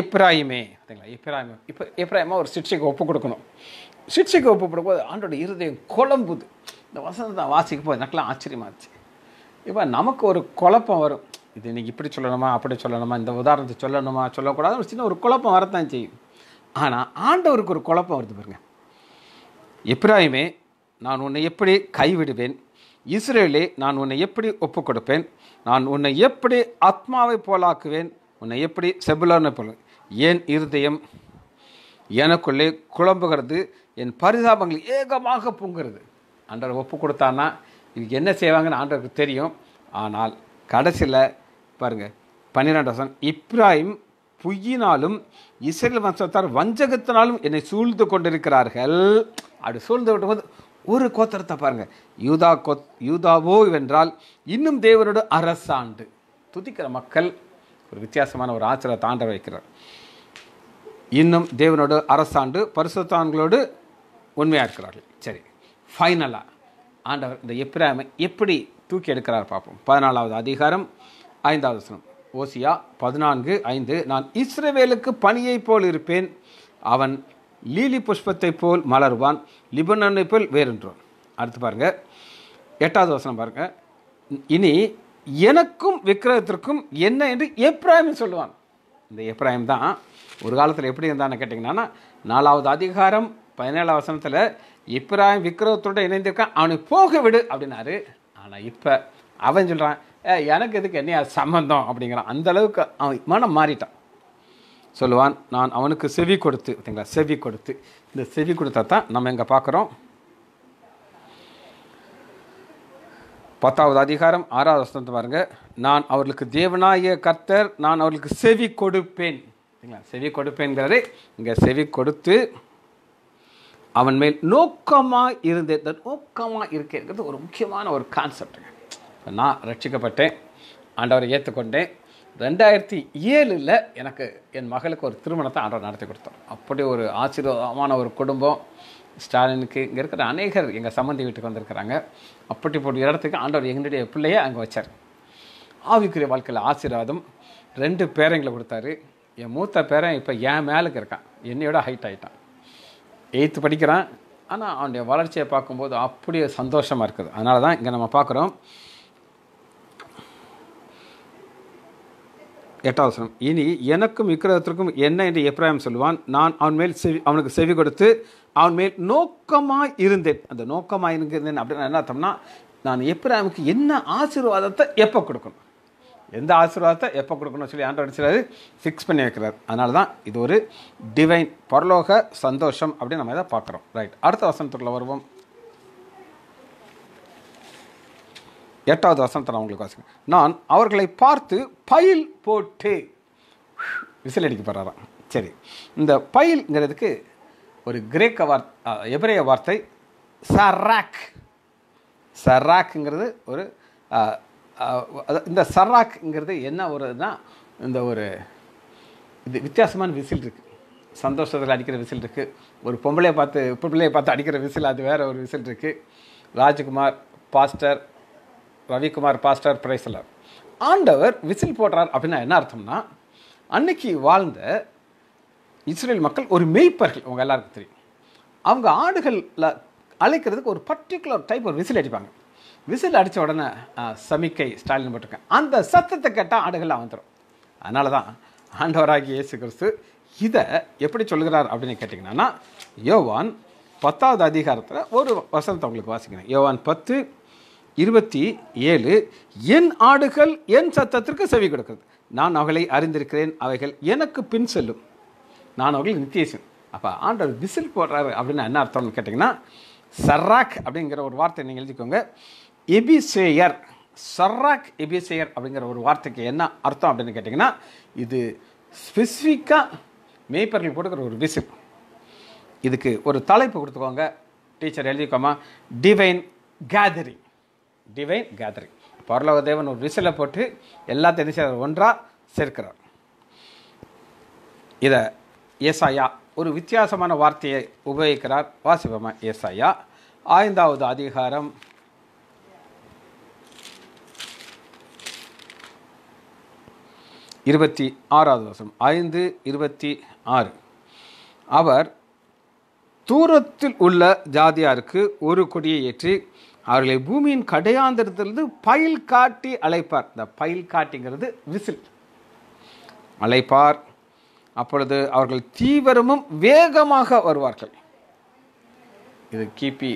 எப்ராஹிமே அப்படிங்களா எப்ராஹிம் இப்போ எப்ராஹிமா ஒரு சிக்ஷைக்கு ஒப்பு கொடுக்கணும் சிக்ஷைக்கு ஒப்பு கொடுக்கும்போது ஆண்டோட இருதயம் குழம்புது இந்த வசனத்தை வாசிக்கும் போது எனக்குலாம் ஆச்சரியமாச்சு இப்போ நமக்கு ஒரு குழப்பம் வரும் இது நீங்கள் இப்படி சொல்லணுமா அப்படி சொல்லணுமா இந்த உதாரணத்தை சொல்லணுமா சொல்லக்கூடாது ஒரு சின்ன ஒரு குழப்பம் வரத்தான் செய்யும் ஆனால் ஆண்டவருக்கு ஒரு குழப்பம் வருது பாருங்க எப்ராயுமே நான் உன்னை எப்படி கைவிடுவேன் இஸ்ரேலே நான் உன்னை எப்படி ஒப்பு கொடுப்பேன் நான் உன்னை எப்படி ஆத்மாவை போலாக்குவேன் உன்னை எப்படி செபுலான போல ஏன் இருதயம் எனக்குள்ளே குழம்புகிறது என் பரிதாபங்கள் ஏகமாக பொங்குறது ஆண்டவர் ஒப்பு கொடுத்தான்னா இது என்ன செய்வாங்கன்னு ஆண்டவருக்கு தெரியும் ஆனால் கடைசியில் பாருங்கள் பன்னிரெண்டாம் வசனம் இப்ராஹிம் புயினாலும் இஸ்ரேல் வம்சத்தார் வஞ்சகத்தினாலும் என்னை சூழ்ந்து கொண்டிருக்கிறார்கள் அப்படி சூழ்ந்து விட்டும்போது ஒரு கோத்திரத்தை பாருங்கள் யூதா கோத் யூதாவோ என்றால் இன்னும் தேவனோட அரசாண்டு துதிக்கிற மக்கள் ஒரு வித்தியாசமான ஒரு ஆச்சரியத்தை தாண்ட வைக்கிறார் இன்னும் தேவனோட அரசாண்டு பரிசுத்தான்களோடு உண்மையாக இருக்கிறார்கள் சரி ஃபைனலாக ஆண்டவர் இந்த எப்ராமை எப்படி தூக்கி எடுக்கிறார் பார்ப்போம் பதினாலாவது அதிகாரம் ஐந்தாவது வசனம் ஓசியா பதினான்கு ஐந்து நான் இஸ்ரவேலுக்கு பணியை போல் இருப்பேன் அவன் லீலி புஷ்பத்தைப் போல் மலருவான் லிபனனை போல் வேறென்றோன் அடுத்து பாருங்கள் எட்டாவது வசனம் பாருங்கள் இனி எனக்கும் விக்கிரகத்திற்கும் என்ன என்று எப்ராஹிம் சொல்லுவான் இந்த எப்ராஹிம் தான் ஒரு காலத்தில் எப்படி இருந்தான்னு கேட்டிங்கன்னா நாலாவது அதிகாரம் பதினேழாம் வசனத்தில் இப்ராஹிம் விக்கிரகத்தோடு இணைந்திருக்கான் அவனை போக விடு அப்படின்னாரு ஆனால் இப்போ அவன் சொல்கிறான் எனக்கு இதுக்கு என்ன சம்மந்தம் அப்படிங்கிறான் அந்தளவுக்கு அவன் மனம் மாறிட்டான் சொல்லுவான் நான் அவனுக்கு செவி கொடுத்து ஓகேங்களா செவி கொடுத்து இந்த செவி கொடுத்தா தான் நம்ம இங்கே பார்க்குறோம் பத்தாவது அதிகாரம் ஆறாவது வசனத்தை பாருங்க நான் அவர்களுக்கு தேவனாய கர்த்தர் நான் அவர்களுக்கு செவி கொடுப்பேன் சரிங்களா செவி கொடுப்பேன்கிறாரு இங்கே செவி கொடுத்து அவன் மேல் நோக்கமாக இருந்தேன் நோக்கமாக இருக்கேங்கிறது ஒரு முக்கியமான ஒரு கான்செப்ட்டுங்க நான் ரட்சிக்கப்பட்டேன் ஆண்டவரை ஏற்றுக்கொண்டேன் ரெண்டாயிரத்தி ஏழில் எனக்கு என் மகளுக்கு ஒரு திருமணத்தை ஆண்டவர் நடத்தி கொடுத்தோம் அப்படி ஒரு ஆசீர்வாதமான ஒரு குடும்பம் ஸ்டாலினுக்கு இங்கே இருக்கிற அநேகர் எங்கள் சம்மந்தி வீட்டுக்கு வந்திருக்கிறாங்க அப்படி போட்டு இடத்துக்கு ஆண்டவர் எங்களுடைய பிள்ளையை அங்கே வச்சார் ஆவிக்குரிய வாழ்க்கையில் ஆசீர்வாதம் ரெண்டு பேரங்களை கொடுத்தாரு என் மூத்த பேரன் இப்போ என் மேலுக்கு இருக்கான் என்னையோட ஹைட் ஆகிட்டான் எயித்து படிக்கிறான் ஆனால் அவனுடைய வளர்ச்சியை பார்க்கும்போது அப்படியே சந்தோஷமாக இருக்குது அதனால தான் இங்கே நம்ம பார்க்குறோம் எட்டாவது இனி எனக்கும் விக்கிரகத்திற்கும் என்ன என்று எப்ராயம் சொல்லுவான் நான் அவன் மேல் செவி அவனுக்கு செவி கொடுத்து அவன் மேல் நோக்கமாக இருந்தேன் அந்த நோக்கமாக இருந்தேன் அப்படின்னு என்ன அர்த்தம்னா நான் எப்ராயமுக்கு என்ன ஆசீர்வாதத்தை எப்போ கொடுக்கணும் எந்த ஆசீர்வாதத்தை எப்போ கொடுக்கணும் சொல்லி ஆண்டு அடிச்சுறாரு ஃபிக்ஸ் பண்ணி வைக்கிறார் அதனால தான் இது ஒரு டிவைன் பரலோக சந்தோஷம் அப்படின்னு நம்ம இதை பார்க்குறோம் ரைட் அடுத்த வசனத்துக்குள்ளே வருவோம் எட்டாவது வசனத்தை நான் உங்களுக்கு வாசிக்கிறேன் நான் அவர்களை பார்த்து பயில் போட்டு விசில் அடிக்க போகிறாராம் சரி இந்த பயில்ங்கிறதுக்கு ஒரு கிரேக்க வார்த்தை எபிரேய வார்த்தை சராக் சராக்குங்கிறது ஒரு இந்த சராக்ங்கிறது என்ன ஒருன்னா இந்த ஒரு இது வித்தியாசமான விசில் இருக்குது சந்தோஷத்தில் அடிக்கிற விசில் இருக்குது ஒரு பொம்பளையை பார்த்து பொம்பளையை பார்த்து அடிக்கிற விசில் அது வேறு ஒரு விசில் இருக்குது Rajkumar pastor Ravikumar pastor praise the Lord ஆண்டவர் விசில் போடுறார் அப்படின்னா என்ன அர்த்தம்னா அன்னைக்கு வாழ்ந்த இஸ்ரேல் மக்கள் ஒரு மெய்ப்பர்கள் அவங்க எல்லாருக்கும் தெரியும் அவங்க ஆடுகளில் அழைக்கிறதுக்கு ஒரு பர்டிகுலர் டைப் ஒரு விசில் அடிப்பாங்க விசில் அடித்த உடனே சமிக்கை ஸ்டாலின் போட்டிருக்கேன் அந்த சத்தத்தை கேட்டால் ஆடுகள்லாம் வந்துடும் அதனால தான் ஆண்டவராகி இயேசு கிறிஸ்து இதை எப்படி சொல்கிறார் அப்படின்னு கேட்டிங்கன்னா யோவான் பத்தாவது அதிகாரத்தில் ஒரு வசனத்தை உங்களுக்கு வாசிக்கிறேன் யோவான் பத்து இருபத்தி ஏழு என் ஆடுகள் என் சத்தத்திற்கு செவி கொடுக்கிறது நான் அவர்களை அறிந்திருக்கிறேன் அவைகள் எனக்கு பின் செல்லும் நான் அவர்கள் நித்தியசன் அப்போ ஆண்டவர் விசில் போடுறாரு அப்படின்னு என்ன அர்த்தம்னு கேட்டிங்கன்னா சர்ராக் அப்படிங்கிற ஒரு வார்த்தை நீங்கள் எழுதிக்கோங்க எபிசேயர் சர்ராக் எபிசேயர் அப்படிங்கிற ஒரு வார்த்தைக்கு என்ன அர்த்தம் அப்படின்னு கேட்டிங்கன்னா இது ஸ்பெசிஃபிக்காக மேய்ப்பர்கள் கொடுக்குற ஒரு விசில் இதுக்கு ஒரு தலைப்பு கொடுத்துக்கோங்க டீச்சர் எழுதிக்கோமா டிவைன் கேதரிங் டிவைன் கேதரிங் பரலோக தேவன் ஒரு விசில போட்டு எல்லாத்தையும் செய்கிறார் ஒன்றாக சேர்க்கிறார் இதை ஏசாயா ஒரு வித்தியாசமான வார்த்தையை உபயோகிக்கிறார் வாசிபமா ஏசாயா ஐந்தாவது அதிகாரம் இருபத்தி ஆறாவது வருஷம் ஐந்து இருபத்தி ஆறு அவர் தூரத்தில் உள்ள ஜாதியாருக்கு ஒரு கொடியை ஏற்றி அவர்களை பூமியின் கடையாந்திரத்திலிருந்து பயில் காட்டி அழைப்பார் இந்த பயில் காட்டிங்கிறது விசில் அழைப்பார் அப்பொழுது அவர்கள் தீவிரமும் வேகமாக வருவார்கள் இது கிபி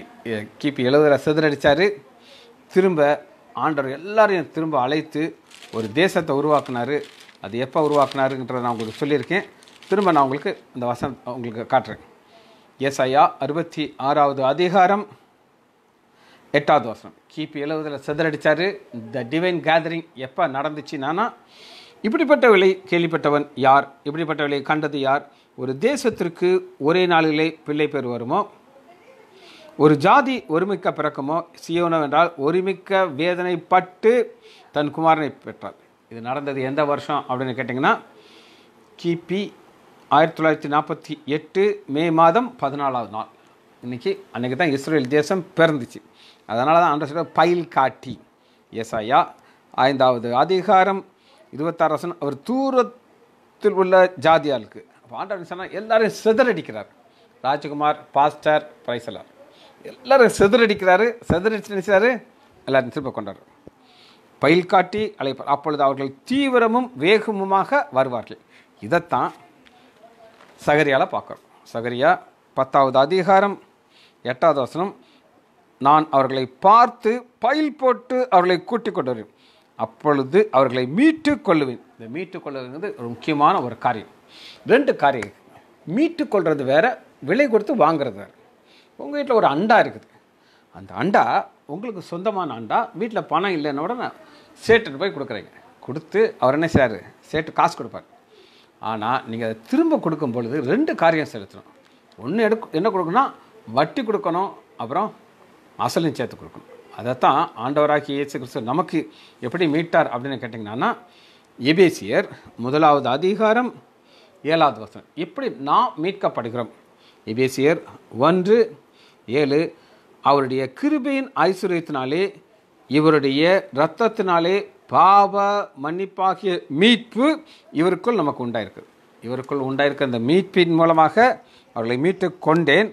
கிபி எழுபதில் சிதறடித்தார் திரும்ப ஆண்டவர் எல்லாரையும் திரும்ப அழைத்து ஒரு தேசத்தை உருவாக்குனார் அது எப்போ உருவாக்குனாருன்றதை நான் உங்களுக்கு சொல்லியிருக்கேன் திரும்ப நான் உங்களுக்கு இந்த வசன் உங்களுக்கு காட்டுறேன் எஸ் அறுபத்தி ஆறாவது அதிகாரம் எட்டாவது வருஷம் கிபி எழுவதில் சிதறடித்தார் த டிவைன் கேதரிங் எப்போ இப்படிப்பட்ட விலை கேள்விப்பட்டவன் யார் இப்படிப்பட்ட விலையை கண்டது யார் ஒரு தேசத்திற்கு ஒரே நாளிலே பிள்ளை பேர் வருமோ ஒரு ஜாதி ஒருமிக்க பிறக்குமோ சியோனம் என்றால் ஒருமிக்க வேதனைப்பட்டு தன் குமாரனை பெற்றார் இது நடந்தது எந்த வருஷம் அப்படின்னு கேட்டிங்கன்னா கிபி ஆயிரத்தி தொள்ளாயிரத்தி நாற்பத்தி எட்டு மே மாதம் பதினாலாவது நாள் இன்றைக்கி அன்றைக்கி தான் இஸ்ரேல் தேசம் பிறந்துச்சு அதனால தான் சொல்ல பயில் காட்டி எஸ்ஐயா ஐந்தாவது அதிகாரம் இருபத்தாறு அவர் தூரத்தில் உள்ள ஜாதியாளுக்கு அப்போ ஆண்டவர் சொன்னால் எல்லாரும் சிதறடிக்கிறார் ராஜ்குமார் பாஸ்டர் பிரைசலார் எல்லாரும் செதறடிக்கிறாரு செதறடிச்சு நினைச்சாரு எல்லாரும் திரும்ப கொண்டார் பயில் காட்டி அழைப்பார் அப்பொழுது அவர்கள் தீவிரமும் வேகமுமாக வருவார்கள் இதைத்தான் சகரியால் பார்க்குறோம் சகரியா பத்தாவது அதிகாரம் எட்டாவது வசனம் நான் அவர்களை பார்த்து பயில் போட்டு அவர்களை கூட்டிக் கொண்டு வருவேன் அப்பொழுது அவர்களை மீட்டு கொள்ளுவேன் இந்த மீட்டு கொள்வதுங்கிறது ஒரு முக்கியமான ஒரு காரியம் ரெண்டு காரியம் மீட்டு கொள்வது வேறு விலை கொடுத்து வாங்குறது வேறு உங்கள் வீட்டில் ஒரு அண்டா இருக்குது அந்த அண்டா உங்களுக்கு சொந்தமான அண்டா வீட்டில் பணம் இல்லைன்னு உடனே சேட்டுன்னு போய் கொடுக்குறீங்க கொடுத்து அவர் என்ன செய்யார் சேட்டு காசு கொடுப்பார் ஆனால் நீங்கள் அதை திரும்ப கொடுக்கும் பொழுது ரெண்டு காரியம் செலுத்தணும் ஒன்று எடுக்க என்ன கொடுக்கணும்னா வட்டி கொடுக்கணும் அப்புறம் அசலையும் சேர்த்து கொடுக்கணும் அதைத்தான் ஆண்டவராகி இயேசு கிறிஸ்து நமக்கு எப்படி மீட்டார் அப்படின்னு கேட்டிங்கன்னா எபேசியர் முதலாவது அதிகாரம் ஏழாவது வசனம் இப்படி நாம் மீட்கப்படுகிறோம் எபேசியர் ஒன்று ஏழு அவருடைய கிருபையின் ஐஸ்வர்யத்தினாலே இவருடைய இரத்தத்தினாலே பாவ மன்னிப்பாகிய மீட்பு இவருக்குள் நமக்கு உண்டாயிருக்கு இவருக்குள் உண்டாயிருக்க அந்த மீட்பின் மூலமாக அவர்களை மீட்டு கொண்டேன்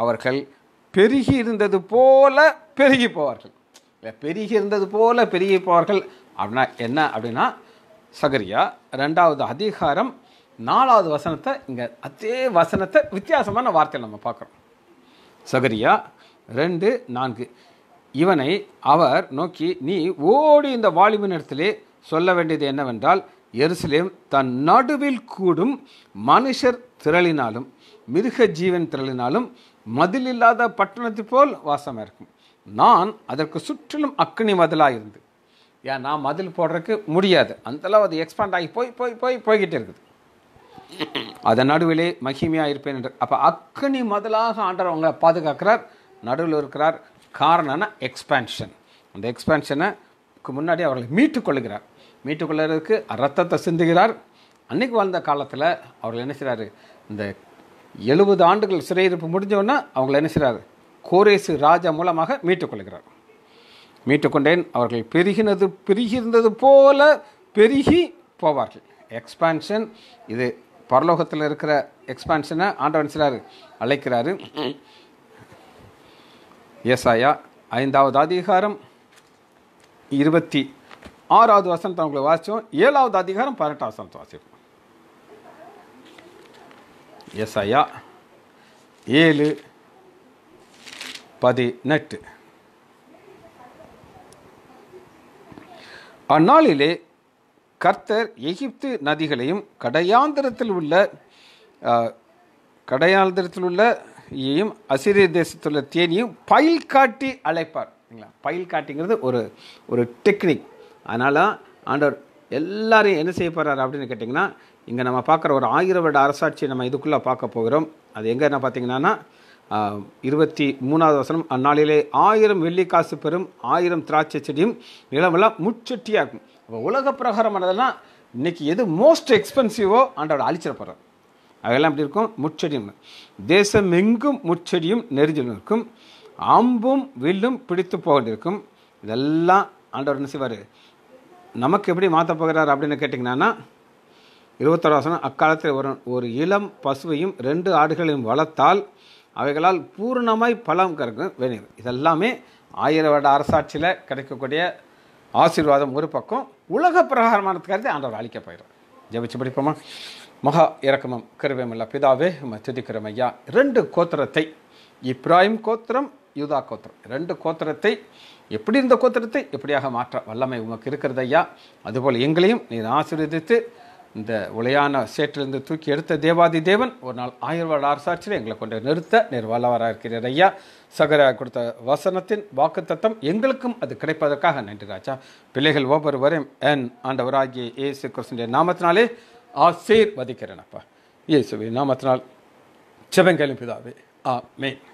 அவர்கள் பெருகி இருந்தது போல பெருகி போவார்கள் இல்லை பெருகி இருந்தது போல பெருகி போவார்கள் அப்படின்னா என்ன அப்படின்னா சகரியா ரெண்டாவது அதிகாரம் நாலாவது வசனத்தை இங்கே அதே வசனத்தை வித்தியாசமான வார்த்தையில் நம்ம பார்க்குறோம் சகரியா ரெண்டு நான்கு இவனை அவர் நோக்கி நீ ஓடி இந்த வாலிபின் இடத்திலே சொல்ல வேண்டியது என்னவென்றால் எருசலேம் தன் நடுவில் கூடும் மனுஷர் திரளினாலும் மிருக ஜீவன் திரளினாலும் மதில் இல்லாத பட்டணத்து போல் வாசமாக இருக்கும் நான் அதற்கு சுற்றிலும் அக்னி மதிலாக இருந்து ஏன் நான் மதில் போடுறதுக்கு முடியாது அந்தளவு அது எக்ஸ்பாண்ட் ஆகி போய் போய் போய் போய்கிட்டே இருக்குது அதன் நடுவிலே மகிமையாக இருப்பேன் என்று அப்போ அக்னி மதிலாக ஆண்டவங்களை பாதுகாக்கிறார் நடுவில் இருக்கிறார் காரணம்னா எக்ஸ்பேன்ஷன் அந்த எக்ஸ்பேன்ஷனை முன்னாடி அவர்களை மீட்டுக்கொள்கிறார் மீட்டுக்கொள்கிறதுக்கு ரத்தத்தை சிந்துகிறார் அன்னைக்கு வாழ்ந்த காலத்தில் அவர்கள் என்ன செய்கிறாரு இந்த எழுபது ஆண்டுகள் சிறையிருப்பு முடிஞ்சவொன்னே அவங்களை என்ன செய்கிறார் கோரேசு ராஜா மூலமாக மீட்டுக்கொள்கிறார் மீட்டுக்கொண்டேன் அவர்கள் பெருகினது பெருகியிருந்தது போல பெருகி போவார்கள் எக்ஸ்பான்ஷன் இது பரலோகத்தில் இருக்கிற எக்ஸ்பான்ஷனை ஆண்டவன் சிலார் அழைக்கிறாரு ஏசாயா ஐந்தாவது அதிகாரம் இருபத்தி ஆறாவது வசனத்தை அவங்களை வாசித்தோம் ஏழாவது அதிகாரம் பதினெட்டாவது வசனத்தை வாசிப்போம் எஸ்ஐயா ஏழு பதினெட்டு அந்நாளிலே கர்த்தர் எகிப்து நதிகளையும் கடையாந்திரத்தில் உள்ள கடையாந்திரத்தில் உள்ள ஈயும் அசிரிய உள்ள தேனியும் பயில் காட்டி அழைப்பார் பயில் காட்டிங்கிறது ஒரு ஒரு டெக்னிக் அதனால் ஆண்டவர் எல்லாரையும் என்ன செய்ய போகிறார் அப்படின்னு கேட்டிங்கன்னா இங்கே நம்ம பார்க்குற ஒரு ஆயிரம் வருட அரசாட்சியை நம்ம இதுக்குள்ளே பார்க்க போகிறோம் அது எங்கே என்ன பார்த்தீங்கன்னா இருபத்தி மூணாவது வசனம் அந்நாளிலே ஆயிரம் வெள்ளி காசு பெறும் ஆயிரம் திராட்சை செடியும் நிலமெல்லாம் முச்செட்டியாகும் இருக்கும் உலக பிரகாரமானதெல்லாம் இன்றைக்கி எது மோஸ்ட் எக்ஸ்பென்சிவோ ஆண்டோட அழிச்சிட போகிறோம் அதெல்லாம் எப்படி இருக்கும் முச்செடியும் தேசம் எங்கும் முச்செடியும் நெறிஞ்சல் இருக்கும் அம்பும் வில்லும் பிடித்து போகின்றிருக்கும் இதெல்லாம் ஆண்டவர் என்ன செய்வார் நமக்கு எப்படி மாற்ற போகிறார் அப்படின்னு கேட்டிங்கன்னா இருபத்தோராசனம் அக்காலத்தில் ஒரு ஒரு இளம் பசுவையும் ரெண்டு ஆடுகளையும் வளர்த்தால் அவைகளால் பூர்ணமாய் பலம் கறக்கும் வேண்டியது இதெல்லாமே ஆயிரம் வருட அரசாட்சியில் கிடைக்கக்கூடிய ஆசீர்வாதம் ஒரு பக்கம் உலக பிரகாரமானது கருதி ஆண்டவர் அழிக்க போயிடும் ஜெபிச்சு படிப்போமா மகா இறக்கமம் கருவேமல்ல பிதாவே துதிக்கிறோம் ஐயா ரெண்டு கோத்திரத்தை இப்ராஹிம் கோத்திரம் யூதா கோத்திரம் ரெண்டு கோத்திரத்தை எப்படி இருந்த கோத்திரத்தை எப்படியாக மாற்ற வல்லமை உமக்கு இருக்கிறது ஐயா அதுபோல் எங்களையும் நீ ஆசீர்வதித்து இந்த உலையான சேற்றிலிருந்து தூக்கி எடுத்த தேவாதி தேவன் ஒரு நாள் ஆயிரவா அரசாட்சியில் எங்களை கொண்டு நிறுத்த நேர் வல்லவராக இருக்கிறார் ஐயா சகரா கொடுத்த வசனத்தின் வாக்குத்தத்தம் எங்களுக்கும் அது கிடைப்பதற்காக நன்றி ராஜா பிள்ளைகள் ஒவ்வொரு வரையும் என் ஆண்டவராகிய ஏசு கிருஷ்ணன் நாமத்தினாலே ஆசீர் வதிக்கிறேன் அப்பா இயேசுவின் நாமத்தினால் சிவங்கெலும் பிதாவே ஆ மெயின்